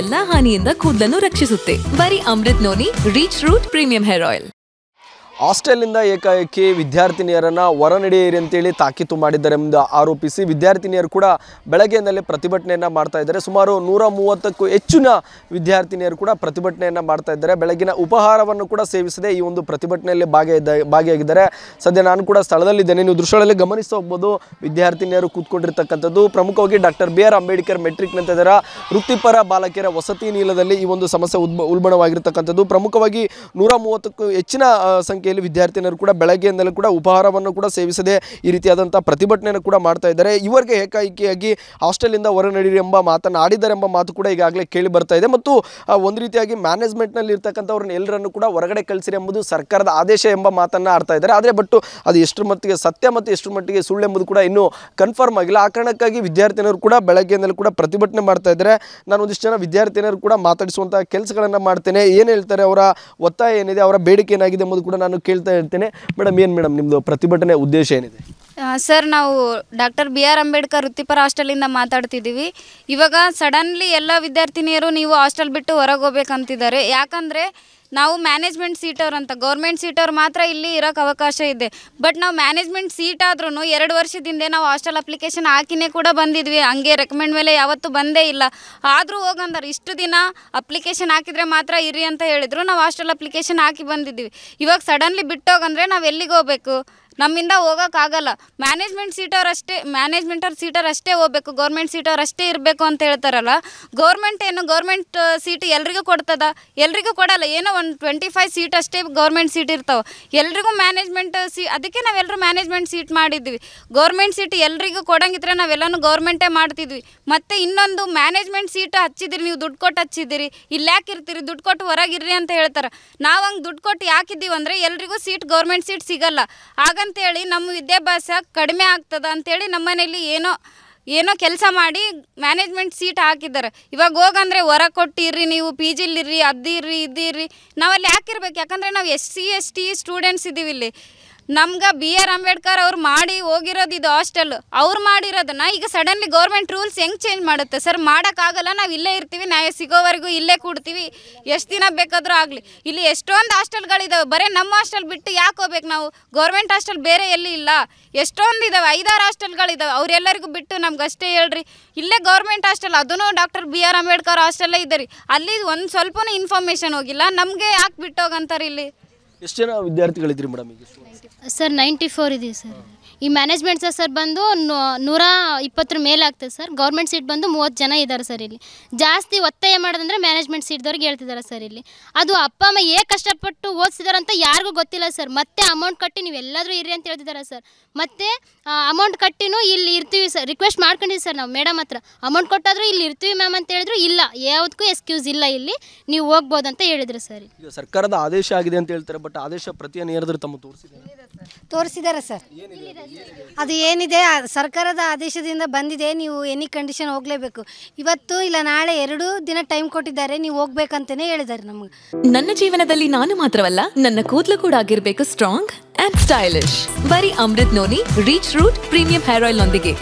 ಎಲ್ಲಾ ಹಾನಿಯಿಂದ ಕೂದಲನ್ನು ರಕ್ಷಿಸುತ್ತೆ ಬರೀ Amrut noni reach root premium hair oil ಹಾಸ್ಟೆಲ್ನಿಂದ ಏಕಾಏಕಿ ವಿದ್ಯಾರ್ಥಿನಿಯರನ್ನು ಹೊರನಡೆಯಿರಿ ಅಂತೇಳಿ ತಾಕೀತು ಮಾಡಿದ್ದಾರೆಂದು ಆರೋಪಿಸಿ ವಿದ್ಯಾರ್ಥಿನಿಯರು ಕೂಡ ಬೆಳಗ್ಗೆಯಿಂದಲೇ ಪ್ರತಿಭಟನೆಯನ್ನು ಮಾಡ್ತಾ ಇದ್ದಾರೆ ಸುಮಾರು ನೂರ ಮೂವತ್ತಕ್ಕೂ ಹೆಚ್ಚಿನ ವಿದ್ಯಾರ್ಥಿನಿಯರು ಕೂಡ ಪ್ರತಿಭಟನೆಯನ್ನು ಮಾಡ್ತಾ ಇದ್ದಾರೆ ಬೆಳಗಿನ ಉಪಹಾರವನ್ನು ಕೂಡ ಸೇವಿಸದೆ ಈ ಒಂದು ಪ್ರತಿಭಟನೆಯಲ್ಲಿ ಭಾಗಿಯಾದ ಭಾಗಿಯಾಗಿದ್ದಾರೆ ಸದ್ಯ ನಾನು ಕೂಡ ಸ್ಥಳದಲ್ಲಿದ್ದೇನೆ ನೀವು ದೃಶ್ಯಗಳಲ್ಲಿ ಗಮನಿಸ್ತಾ ವಿದ್ಯಾರ್ಥಿನಿಯರು ಕೂತ್ಕೊಂಡಿರ್ತಕ್ಕಂಥದ್ದು ಪ್ರಮುಖವಾಗಿ doctor B R Ambedkar matric ನಂತರ ವೃತ್ತಿಪರ ಬಾಲಕಿಯರ ವಸತಿ ನೀಲದಲ್ಲಿ ಈ ಒಂದು ಸಮಸ್ಯೆ ಉದ್ಭ ಉಲ್ಬಣವಾಗಿರ್ತಕ್ಕಂಥದ್ದು ಪ್ರಮುಖವಾಗಿ ನೂರ ಮೂವತ್ತಕ್ಕೂ ಹೆಚ್ಚಿನ ಸಂಖ್ಯೆ ಸಂಖ್ಯೆಯಲ್ಲಿ ವಿದ್ಯಾರ್ಥಿನಿಯರು ಕೂಡ ಬೆಳಗ್ಗೆಯಿಂದಲೂ ಕೂಡ ಉಪಹಾರವನ್ನು ಕೂಡ ಸೇವಿಸದೆ ಈ ರೀತಿಯಾದಂಥ ಪ್ರತಿಭಟನೆಯನ್ನು ಕೂಡ ಮಾಡ್ತಾ ಇದ್ದಾರೆ ಇವರಿಗೆ ಏಕಾಏಕಿಯಾಗಿ ಹಾಸ್ಟೆಲಿಂದ ಹೊರ ನಡೀರಿ ಎಂಬ ಮಾತನ್ನು ಎಂಬ ಮಾತು ಕೂಡ ಈಗಾಗಲೇ ಕೇಳಿ ಬರ್ತಾ ಇದೆ ಮತ್ತು ಒಂದು ರೀತಿಯಾಗಿ ಮ್ಯಾನೇಜ್ಮೆಂಟ್ನಲ್ಲಿ ಇರ್ತಕ್ಕಂಥವ್ರನ್ನ ಎಲ್ಲರನ್ನು ಕೂಡ ಹೊರಗಡೆ ಕಳಿಸಿರಿ ಎಂಬುದು ಸರ್ಕಾರದ ಆದೇಶ ಎಂಬ ಮಾತನ್ನು ಆಡ್ತಾ ಇದ್ದಾರೆ ಆದರೆ ಬಟ್ಟು ಅದು ಎಷ್ಟರ ಮಟ್ಟಿಗೆ ಸತ್ಯ ಮತ್ತು ಎಷ್ಟರ ಮಟ್ಟಿಗೆ ಸುಳ್ಳು ಎಂಬುದು ಕೂಡ ಇನ್ನೂ ಕನ್ಫರ್ಮ್ ಆಗಿಲ್ಲ ಆ ಕಾರಣಕ್ಕಾಗಿ ವಿದ್ಯಾರ್ಥಿನಿಯರು ಕೂಡ ಬೆಳಗ್ಗೆಯಿಂದಲೂ ಕೂಡ ಪ್ರತಿಭಟನೆ ಮಾಡ್ತಾ ಇದ್ದಾರೆ ನಾನು ಒಂದಿಷ್ಟು ಜನ ವಿದ್ಯಾರ್ಥಿನಿಯರು ಕೂಡ ಮಾತಾಡಿಸುವಂಥ ಕೆಲಸಗಳನ್ನು ಮಾಡ್ತೇನೆ ಏನು ಹೇಳ್ತಾರೆ ಅವರ ಒತ್ತಾಯ ಏನಿದೆ ಅವರ ಬೇಡಿಕೆ ಏನಾಗಿದೆ ಎಂಬುದು ಕೂಡ ನಾನು ನಾನು ಕೇಳ್ತಾ ಇರ್ತೇನೆ ಮೇಡಮ್ ಏನು ಮೇಡಮ್ ನಿಮ್ಮದು ಪ್ರತಿಭಟನೆ ಉದ್ದೇಶ ಏನಿದೆ ಸರ್ ನಾವು ಡಾಕ್ಟರ್ ಬಿ ಆರ್ ಅಂಬೇಡ್ಕರ್ ವೃತ್ತಿಪರ ಹಾಸ್ಟೆಲಿಂದ ಮಾತಾಡ್ತಿದ್ದೀವಿ ಇವಾಗ ಸಡನ್ಲಿ ಎಲ್ಲ ವಿದ್ಯಾರ್ಥಿನಿಯರು ನೀವು ಹಾಸ್ಟೆಲ್ ಬಿಟ್ಟು ಹೊರಗೆ ಹೋಗ್ಬೇಕಂತಿದ್ದಾರೆ ಯಾಕಂದರೆ ನಾವು ಮ್ಯಾನೇಜ್ಮೆಂಟ್ ಸೀಟ್ ಅಂತ ಗೌರ್ಮೆಂಟ್ ಸೀಟ್ ಮಾತ್ರ ಇಲ್ಲಿ ಇರೋಕೆ ಅವಕಾಶ ಇದೆ ಬಟ್ ನಾವು ಮ್ಯಾನೇಜ್ಮೆಂಟ್ ಸೀಟ್ ಆದ್ರೂ ಎರಡು ವರ್ಷದಿಂದ ನಾವು ಹಾಸ್ಟೆಲ್ ಅಪ್ಲಿಕೇಶನ್ ಹಾಕಿನೇ ಕೂಡ ಬಂದಿದ್ವಿ ಹಂಗೆ ರೆಕಮೆಂಡ್ ಮೇಲೆ ಯಾವತ್ತೂ ಬಂದೇ ಇಲ್ಲ ಆದರೂ ಹೋಗಂದ್ರೆ ಇಷ್ಟು ದಿನ ಅಪ್ಲಿಕೇಶನ್ ಹಾಕಿದರೆ ಮಾತ್ರ ಇರಿ ಅಂತ ಹೇಳಿದ್ರು ನಾವು ಹಾಸ್ಟೆಲ್ ಅಪ್ಲಿಕೇಶನ್ ಹಾಕಿ ಬಂದಿದ್ವಿ ಇವಾಗ ಸಡನ್ಲಿ ಬಿಟ್ಟೋಗಂದ್ರೆ ನಾವು ಎಲ್ಲಿಗೆ ಹೋಗಬೇಕು ನಮ್ಮಿಂದ ಹೋಗೋಕ್ಕಾಗಲ್ಲ ಮ್ಯಾನೇಜ್ಮೆಂಟ್ ಸೀಟವ್ರು ಅಷ್ಟೇ ಮ್ಯಾನೇಜ್ಮೆಂಟ್ ಅವ್ರ ಸೀಟರ್ ಅಷ್ಟೇ ಹೋಗ್ಬೇಕು ಗೌರ್ಮೆಂಟ್ ಸೀಟವ್ರು ಅಷ್ಟೇ ಇರಬೇಕು ಅಂತ ಹೇಳ್ತಾರಲ್ಲ ಗೌರ್ಮೆಂಟ್ ಏನು ಗೌರ್ಮೆಂಟ್ ಸೀಟ್ ಎಲ್ರಿಗೂ ಕೊಡ್ತದ ಎಲ್ರಿಗೂ ಕೊಡಲ್ಲ ಏನೋ ಒಂದು ಟ್ವೆಂಟಿ ಫೈವ್ ಸೀಟ್ ಅಷ್ಟೇ ಗೌರ್ಮೆಂಟ್ ಸೀಟ್ ಇರ್ತಾವೆ ಎಲ್ರಿಗೂ ಮ್ಯಾನೇಜ್ಮೆಂಟ್ ಸೀ ಅದಕ್ಕೆ ನಾವೆಲ್ಲರೂ ಮ್ಯಾನೇಜ್ಮೆಂಟ್ ಸೀಟ್ ಮಾಡಿದ್ವಿ ಗೌರ್ಮೆಂಟ್ ಸೀಟ್ ಎಲ್ರಿಗೂ ಕೊಡಂಗಿದ್ರೆ ನಾವೆಲ್ಲನೂ ಗೌರ್ಮೆಂಟೇ ಮಾಡ್ತಿದ್ವಿ ಮತ್ತು ಇನ್ನೊಂದು ಮ್ಯಾನೇಜ್ಮೆಂಟ್ ಸೀಟ್ ಹಚ್ಚಿದಿರಿ ನೀವು ದುಡ್ಡು ಕೊಟ್ಟು ಹಚ್ಚಿದ್ದೀರಿ ಇಲ್ಲಿ ಯಾಕೆ ಇರ್ತೀರಿ ದುಡ್ಡು ಕೊಟ್ಟು ಹೊರಗಿರ್ರಿ ಅಂತ ಹೇಳ್ತಾರೆ ನಾವು ಹಂಗೆ ದುಡ್ಡು ಕೊಟ್ಟು ಯಾಕಿದ್ದೀವಿ ಅಂದರೆ ಎಲ್ರಿಗೂ ಸೀಟ್ ಗೌರ್ಮೆಂಟ್ ಸೀಟ್ ಸಿಗಲ್ಲ ಆಗ ಅಂತೇಳಿ ನಮ್ಮ ವಿದ್ಯಾಭ್ಯಾಸ ಕಡಿಮೆ ಆಗ್ತದ ಅಂತೇಳಿ ನಮ್ಮನೇಲಿ ಏನೋ ಏನೋ ಕೆಲಸ ಮಾಡಿ ಮ್ಯಾನೇಜ್ಮೆಂಟ್ ಸೀಟ್ ಹಾಕಿದ್ದಾರೆ ಇವಾಗ ಹೋಗಂದ್ರೆ ಹೊರ ಕೊಟ್ಟಿರ್ರಿ ನೀವು ಪಿ ಜಿಲಿರ್ರಿ ಅದಿರ್ರಿ ಇದಿರ್ರಿ ನಾವಲ್ಲಿ ಯಾಕಿರ್ಬೇಕು ಯಾಕಂದ್ರೆ ನಾವು S C S T students ಇದ್ದೀವಿ ಇಲ್ಲಿ ನಮ್ಗೆ ಬಿ ಆರ್ ಅಂಬೇಡ್ಕರ್ ಅವ್ರು ಮಾಡಿ ಹೋಗಿರೋದು ಇದು ಹಾಸ್ಟೆಲ್ ಅವ್ರು ಮಾಡಿರೋದನ್ನ ಈಗ ಸಡನ್ಲಿ ಗೌರ್ಮೆಂಟ್ ರೂಲ್ಸ್ ಹೆಂಗೆ ಚೇಂಜ್ ಮಾಡುತ್ತೆ ಸರ್ ಮಾಡೋಕ್ಕಾಗಲ್ಲ ನಾವು ಇಲ್ಲೇ ಇರ್ತೀವಿ ನ್ಯಾಯ ಸಿಗೋವರೆಗೂ ಇಲ್ಲೇ ಕೂಡ್ತೀವಿ ಎಷ್ಟು ದಿನ ಬೇಕಾದರೂ ಆಗಲಿ ಇಲ್ಲಿ ಎಷ್ಟೊಂದು ಹಾಸ್ಟೆಲ್ಗಳಿದ್ದಾವೆ ಬರೀ ನಮ್ಮ ಹಾಸ್ಟೆಲ್ ಬಿಟ್ಟು ಯಾಕೆ ಹೋಗ್ಬೇಕು ನಾವು ಗೌರ್ಮೆಂಟ್ ಹಾಸ್ಟೆಲ್ ಬೇರೆ ಎಲ್ಲಿ ಇಲ್ಲ ಎಷ್ಟೊಂದು ಇದಾವೆ ಐದಾರು ಹಾಸ್ಟೆಲ್ಗಳಿದ್ದಾವೆ ಅವರೆಲ್ಲರಿಗೂ ಬಿಟ್ಟು ನಮ್ಗೆ ಅಷ್ಟೇ ಹೇಳ್ರಿ ಇಲ್ಲೇ ಗೌರ್ಮೆಂಟ್ ಹಾಸ್ಟೆಲ್ ಅದೂ ಡಾಕ್ಟರ್ ಬಿ ಆರ್ ಅಂಬೇಡ್ಕರ್ ಹಾಸ್ಟೆಲ್ಲೇ ಇದ್ದಾರೆ ಅಲ್ಲಿ ಒಂದು ಸ್ವಲ್ಪನೂ ಇನ್ಫಾರ್ಮೇಷನ್ ಹೋಗಿಲ್ಲ ನಮಗೆ ಯಾಕೆ ಬಿಟ್ಟೋಗಂತಾರೆ ಇಲ್ಲಿ ಎಷ್ಟು ಜನ ವಿದ್ಯಾರ್ಥಿಗಳಿದ್ರಿ ಮೇಡಮ್ ಸರ್ ನೈಂಟಿ ಫೋರ್ ಇದೀವಿ ಸರ್ ಈ ಮ್ಯಾನೇಜ್ಮೆಂಟ್ ಸರ್ ಬಂದು ನೂರ ಇಪ್ಪತ್ತರ ಮೇಲೆ ಆಗ್ತದೆ ಸರ್ ಗೌರ್ಮೆಂಟ್ ಸೀಟ್ ಬಂದು ಮೂವತ್ತು ಜನ ಇದ್ದಾರೆ ಸರ್ ಇಲ್ಲಿ ಜಾಸ್ತಿ ಒತ್ತಾಯ ಮಾಡೋದಂದ್ರೆ ಮ್ಯಾನೇಜ್ಮೆಂಟ್ ಸೀಟ್ದವ್ರಿಗೆ ಹೇಳ್ತಿದ್ದಾರೆ ಸರ್ ಇಲ್ಲಿ ಅದು ಅಪ್ಪ ಅಮ್ಮ ಏ ಕಷ್ಟಪಟ್ಟು ಓದಿಸಿದಾರೆ ಅಂತ ಯಾರಿಗೂ ಗೊತ್ತಿಲ್ಲ ಸರ್ ಮತ್ತೆ ಅಮೌಂಟ್ ಕಟ್ಟಿ ನೀವು ಎಲ್ಲಾದರೂ ಇರಿ ಅಂತ ಹೇಳ್ತಿದ್ದಾರೆ ಸರ್ ಮತ್ತೆ ಅಮೌಂಟ್ ಕಟ್ಟಿನೂ ಇಲ್ಲಿ ಇರ್ತೀವಿ ಸರ್ ರಿಕ್ವೆಸ್ಟ್ ಮಾಡ್ಕೊಂಡಿವಿ ಸರ್ ನಾವು ಮೇಡಮ್ ಹತ್ರ ಅಮೌಂಟ್ ಕೊಟ್ಟಾದರೂ ಇಲ್ಲಿ ಇರ್ತೀವಿ ಮ್ಯಾಮ್ ಅಂತ ಹೇಳಿದ್ರು ಇಲ್ಲ ಯಾವುದಕ್ಕೂ ಎಕ್ಸ್ಕ್ಯೂಸ್ ಇಲ್ಲ ಇಲ್ಲಿ ನೀವು ಹೋಗ್ಬೋದು ಅಂತ ಹೇಳಿದ್ರು ಸರ್ ಸರ್ಕಾರದ ಆದೇಶ ಆಗಿದೆ ಅಂತ ಹೇಳ್ತಾರೆ ಬಟ್ ಆದೇಶ ಪ್ರತಿಯನ್ನು ಏನಾದರೂ ತಮ್ಮ ತೋರಿಸಿದ್ದಾರೆ ತೋರಿಸಿದ್ದಾರೆ ಸರ್ ಅದು ಏನಿದೆ ಸರ್ಕಾರದ ಆದೇಶದಿಂದ ಬಂದಿದೆ ನೀವು ಎನಿ ಕಂಡೀಷನ್ ಹೋಗ್ಲೇಬೇಕು ಇವತ್ತು ಇಲ್ಲ ನಾಳೆ ಎರಡು ದಿನ ಟೈಮ್ ಕೊಟ್ಟಿದ್ದಾರೆ ನೀವು ಹೋಗ್ಬೇಕಂತಾನೆ ಹೇಳಿದ್ದಾರೆ ನಮ್ಗೆ ನನ್ನ ಜೀವನದಲ್ಲಿ ನಾನು ಮಾತ್ರವಲ್ಲ ನನ್ನ ಕೂದಲು ಕೂಡ ಆಗಿರ್ಬೇಕು ಸ್ಟ್ರಾಂಗ್ ಅಂಡ್ ಸ್ಟೈಲಿಶ್ ಬರೀ Amrut noni reach root premium hair oil ನೊಂದಿಗೆ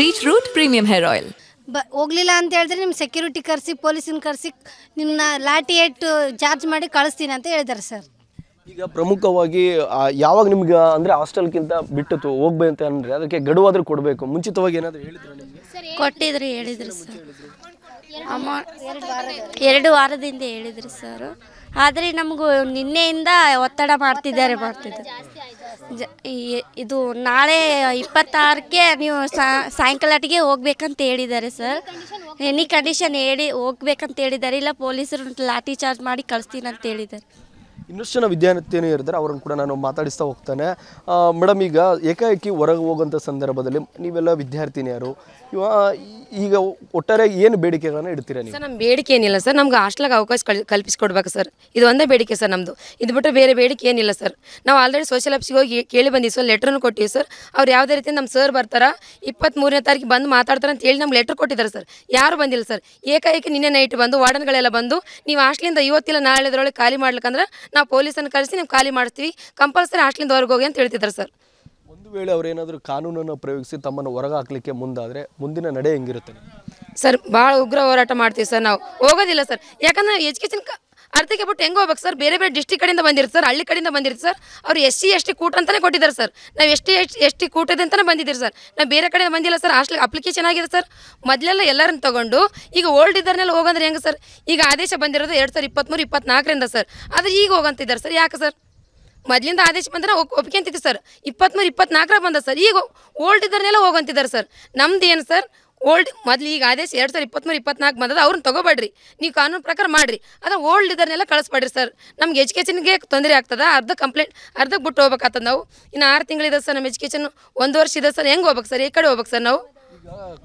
reach root premium hair oil ಬ ಹೋಗ್ಲಿಲ್ಲ ಅಂತ ಹೇಳಿದ್ರೆ ನಿಮ್ಮ ಸೆಕ್ಯೂರಿಟಿ ಕರೆಸಿ ಪೊಲೀಸಿನ ಕರೆಸಿ ನಿಮ್ಮನ್ನ ಲಾಟಿ ಏಟ್ ಚಾರ್ಜ್ ಮಾಡಿ ಕಳಿಸ್ತೀನಿ ಅಂತ ಹೇಳಿದ್ದಾರೆ ಸರ್ ಈಗ ಪ್ರಮುಖವಾಗಿ ಯಾವಾಗ ನಿಮ್ಗೆ ಹಾಸ್ಟೆಲ್ ಹಾಸ್ಟೆಲ್ಗಿಂತ ಬಿಟ್ಟು ಹೋಗ್ಬೇಕು ಅಂದ್ರೆ ಅದಕ್ಕೆ ಗಡುವಾದರೂ ಕೊಡಬೇಕು ಮುಂಚಿತವಾಗಿ ಏನಾದ್ರೂ ಹೇಳಿದ್ರೆ ನಿಮಗೆ ಕೊಟ್ಟಿದ್ರು ಸರ್ ಅಮ್ಮ ಎರಡು ವಾರದಿಂದ ಹೇಳಿದ್ರು ಸರ್ ಆದ್ರೆ ನಮಗೂ ನಿನ್ನೆಯಿಂದ ಒತ್ತಡ ಮಾಡ್ತಿದ್ದಾರೆ ಮಾಡ್ತಿದ್ದಾರೆ ಇದು ನಾಳೆ ಇಪ್ಪತ್ತಾರಕ್ಕೆ ನೀವು ಸಾಯಂಕಾಲಟಿಗೆ ಹೋಗ್ಬೇಕಂತ ಹೇಳಿದ್ದಾರೆ ಸರ್ ಎನಿ ಕಂಡೀಷನ್ ಹೇಳಿ ಹೋಗ್ಬೇಕಂತ ಹೇಳಿದ್ದಾರೆ ಇಲ್ಲ ಪೊಲೀಸರು ಲಾಠಿ ಚಾರ್ಜ್ ಮಾಡಿ ಕಳಿಸ್ತೀನಿ ಅಂತ ಹೇಳಿದ್ದಾರೆ ಇನ್ನಷ್ಟು ಜನ ವಿದ್ಯಾರ್ಥಿನಿ ಇರ್ತಾರೆ ಅವ್ರನ್ನ ಕೂಡ ನಾನು ಮಾತಾಡಿಸ್ತಾ ಹೋಗ್ತಾನೆ ಮೇಡಮ್ ಈಗ ಏಕಾಏಕಿ ಹೊರಗೆ ಹೋಗುವಂಥ ಸಂದರ್ಭದಲ್ಲಿ ನೀವೆಲ್ಲ ವಿದ್ಯಾರ್ಥಿನಿಯರು ಈಗ ಒಟ್ಟಾರೆ ಏನು ಬೇಡಿಕೆಗಳನ್ನ ಇಡ್ತೀರ ನೀವು ಸರ್ ನಮ್ಮ ಬೇಡಿಕೆ ಏನಿಲ್ಲ ಸರ್ ನಮ್ಗೆ ಹಾಸ್ಟೆಲ್ಗೆ ಅವಕಾಶ ಕಲ್ಪಿಸಿಕೊಡ್ಬೇಕು ಸರ್ ಇದು ಒಂದೇ ಬೇಡಿಕೆ ಸರ್ ನಮ್ಮದು ಇದು ಬಿಟ್ಟರೆ ಬೇರೆ ಬೇಡಿಕೆ ಏನಿಲ್ಲ ಸರ್ ನಾವು ಆಲ್ರೆಡಿ ಸೋಷಿಯಲ್ ಆಫೀಸಿಗೆ ಹೋಗಿ ಕೇಳಿ ಬಂದಿವಿ ಸರ್ ಲೆಟ್ರನ್ನು ಕೊಟ್ಟಿವಿ ಸರ್ ಅವ್ರು ಯಾವುದೇ ರೀತಿ ನಮ್ಮ ಸರ್ ಬರ್ತಾರೆ ಇಪ್ಪತ್ತ್ಮೂರನೇ ತಾರೀಕು ಬಂದು ಮಾತಾಡ್ತಾರೆ ಅಂತ ಹೇಳಿ ನಮ್ಗೆ ಲೆಟ್ರ್ ಕೊಟ್ಟಿದ್ದಾರೆ ಸರ್ ಯಾರು ಬಂದಿಲ್ಲ ಸರ್ ಏಕಾಏಕಿ ನಿನ್ನೆ ನೈಟ್ ಬಂದು ವಾರ್ಡನ್ಗಳೆಲ್ಲ ಬಂದು ನೀವು ಹಾಸ್ಟೆಲಿಂದ ಇವತ್ತಿಲ್ಲ ನಾಳೆದರೊಳಗೆ ಖಾಲಿ ಮಾಡ್ಲಿಕ್ಕಂದ್ರೆ ನಾವು ನಾವು ಪೊಲೀಸನ್ನು ಕರೆಸಿ ನೀವು ಖಾಲಿ ಮಾಡಿಸ್ತೀವಿ ಕಂಪಲ್ಸರಿ ಹಾಸ್ಟ್ಲಿಂದ ಹೊರಗೆ ಹೋಗಿ ಅಂತ ಹೇಳ್ತಿದ್ದಾರೆ ಸರ್ ಒಂದು ವೇಳೆ ಅವ್ರು ಏನಾದರೂ ಕಾನೂನನ್ನು ಪ್ರಯೋಗಿಸಿ ತಮ್ಮನ್ನು ಹೊರಗೆ ಹಾಕಲಿಕ್ಕೆ ಮುಂದಾದರೆ ಮುಂದಿನ ನಡೆ ಹೆಂಗಿರುತ್ತೆ ಸರ್ ಭಾಳ ಉಗ್ರ ಹೋರಾಟ ಮಾಡ್ತೀವಿ ಸರ್ ನಾವು ಹೋಗೋದಿಲ್ಲ ಸರ್ ಯಾಕಂದರೆ ಎಜುಕೇಷನ್ ಅರ್ಧಕ್ಕೆ ಬಿಟ್ಟು ಹೆಂಗೆ ಹೋಗ್ಬೇಕು ಸರ್ ಬೇರೆ ಬೇರೆ ಡಿಸ್ಟಿಕ್ ಕಡೆಯಿಂದ ಬಂದಿರುತ್ತೆ ಸರ್ ಹಳ್ಳಿ ಕಡೆಯಿಂದ ಬಂದಿರುತ್ತೆ ಸರ್ ಅವ್ರು ಎಸ್ ಸಿ ಎಸ್ ಟಿ ಕೂಟ ಅಂತಲೇ ಕೊಟ್ಟಿದ್ದಾರೆ ಸರ್ ನಾವು ಎಷ್ಟು ಎಷ್ಟು ಎಷ್ಟು ಕೂಟದ ಅಂತಲೇ ಬಂದಿದ್ದೀರಿ ಸರ್ ನಾವು ಬೇರೆ ಕಡೆಯಿಂದ ಬಂದಿಲ್ಲ ಸರ್ ಆಸ್ಟ್ಲಿ ಅಪ್ಲಿಕೇಶನ್ ಆಗಿದೆ ಸರ್ ಮೊದಲೆಲ್ಲ ಎಲ್ಲರನ್ನ ತಗೊಂಡು ಈಗ ಓಲ್ಡ್ ಇದ್ದರನ್ನೆಲ್ಲ ಹೋಗಂದ್ರೆ ಹೆಂಗೆ ಸರ್ ಈಗ ಆದೇಶ ಬಂದಿರೋದು ಎರಡು ಸಾವಿರ ಇಪ್ಪತ್ತ್ಮೂರು ಇಪ್ಪತ್ನಾಲ್ಕರಿಂದ ಸರ್ ಆದರೆ ಈಗ ಹೋಗಂತಿದ್ದಾರೆ ಸರ್ ಯಾಕೆ ಸರ್ ಮೊದಲಿಂದ ಆದೇಶ ಬಂದ್ರೆ ಒಪ್ಪಿಗೆ ಸರ್ ಇಪ್ಪತ್ತ್ಮೂರು ಇಪ್ಪತ್ನಾಲ್ಕರ ಬಂದ ಸರ್ ಈಗ ಓಲ್ಡ್ ಇದ್ದರನ್ನೆಲ್ಲ ಹೋಗಂತಿದ್ದಾರೆ ಸರ್ ನಮ್ದು ಏನು ಸರ್ ಓಲ್ಡ್ ಮೊದ್ಲು ಈಗ ಆದೇಶ ಎರಡು ಸಾವಿರ ಇಪ್ಪತ್ತ್ಮೂರು ಇಪ್ಪತ್ನಾಲ್ಕು ಬಂದದ ಅವ್ರನ್ನ ತೊಗೋಬೇಡ್ರಿ ನೀವು ಕಾನೂನು ಪ್ರಕಾರ ಮಾಡಿರಿ ಅದು ಓಲ್ಡ್ ಇದನ್ನೆಲ್ಲ ಕಳಿಸ್ಬೇಡ್ರಿ ಸರ್ ನಮ್ಗೆ ಎಜುಕೇಷನ್ಗೆ ತೊಂದರೆ ಆಗ್ತದೆ ಅರ್ಧ ಕಂಪ್ಲೇಂಟ್ ಅರ್ಧ ಬಿಟ್ಟು ಹೋಗ್ಬೇಕಾಗ್ತದ ನಾವು ಇನ್ನು ಆರು ತಿಂಗಳಿದೆ ಸರ್ ನಮ್ಮ ಎಜುಕೇಷನ್ ಒಂದು ವರ್ಷ ಇದೆ ಸರ್ ಹೆಂಗೆ ಹೋಗ್ಬೇಕು ಸರ್ ಈ ಕಡೆ ಹೋಗ್ಬೇಕು ಸರ್ ನಾವು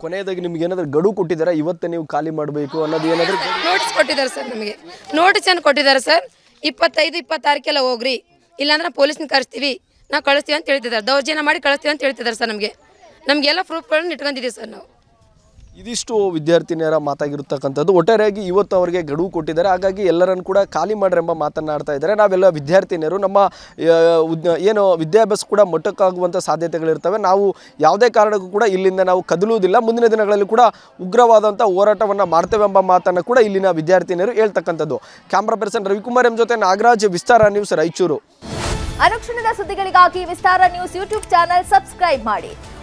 ಕೊನೆಯದಾಗಿ ನಿಮ್ಗೆ ಏನಾದರೂ ಗಡುವು ಕೊಟ್ಟಿದ್ದಾರೆ ಇವತ್ತೇ ನೀವು ಖಾಲಿ ಮಾಡಬೇಕು ಅನ್ನೋದು ಏನಾದರೂ ನೋಟಿಸ್ ಕೊಟ್ಟಿದ್ದಾರೆ ಸರ್ ನಮಗೆ ನೋಟಿಸ್ ಏನು ಕೊಟ್ಟಿದ್ದಾರೆ ಸರ್ ಇಪ್ಪತ್ತೈದು ಇಪ್ಪತ್ತಾರಕ್ಕೆಲ್ಲ ಹೋಗ್ರಿ ಇಲ್ಲಾಂದ್ರೆ ಪೊಲೀಸ್ನ ಕರೆಸ್ತೀವಿ ನಾವು ಕಳಿಸ್ತೀವಿ ಅಂತ ಹೇಳ್ತಿದ್ದಾರೆ ದೌರ್ಜನ್ಯ ಮಾಡಿ ಕಳಿಸ್ತೀವಿ ಅಂತ ಹೇಳ್ತಿದ್ದಾರೆ ಸರ್ ನಮಗೆ ನಮಗೆಲ್ಲ ಪ್ರೂಫ್ಗಳನ್ನ ಇಟ್ಕೊಂಡಿದ್ದೀವಿ ಸರ್ ನಾವು ಇದಿಷ್ಟು ವಿದ್ಯಾರ್ಥಿನಿಯರ ಮಾತಾಗಿರ್ತಕ್ಕಂಥದ್ದು ಒಟ್ಟಾರೆಯಾಗಿ ಇವತ್ತು ಅವರಿಗೆ ಗಡುವು ಕೊಟ್ಟಿದ್ದಾರೆ ಹಾಗಾಗಿ ಎಲ್ಲರನ್ನು ಕೂಡ ಖಾಲಿ ಮಾಡ್ರೆಂಬ ಮಾತನ್ನಾಡ್ತಾ ಇದ್ದಾರೆ ನಾವೆಲ್ಲ ವಿದ್ಯಾರ್ಥಿನಿಯರು ನಮ್ಮ ಏನು ವಿದ್ಯಾಭ್ಯಾಸ ಕೂಡ ಮೊಟ್ಟಕ್ಕಾಗುವಂಥ ಸಾಧ್ಯತೆಗಳಿರ್ತವೆ ನಾವು ಯಾವುದೇ ಕಾರಣಕ್ಕೂ ಕೂಡ ಇಲ್ಲಿಂದ ನಾವು ಕದಲುವುದಿಲ್ಲ ಮುಂದಿನ ದಿನಗಳಲ್ಲಿ ಕೂಡ ಉಗ್ರವಾದಂಥ ಹೋರಾಟವನ್ನು ಮಾಡ್ತೇವೆ ಎಂಬ ಮಾತನ್ನು ಕೂಡ ಇಲ್ಲಿನ ವಿದ್ಯಾರ್ಥಿನಿಯರು ಹೇಳ್ತಕ್ಕಂಥದ್ದು ಕ್ಯಾಮ್ರಾ ಪರ್ಸನ್ ರವಿಕುಮಾರ್ ಎಂ ಜೊತೆ ನಾಗರಾಜ್ ವಿಸ್ತಾರ ನ್ಯೂಸ್ ರಾಯಚೂರು ಅನುಕ್ಷಣದ ಸುದ್ದಿಗಳಿಗಾಗಿ Vistara news YouTube channel subscribe ಮಾಡಿ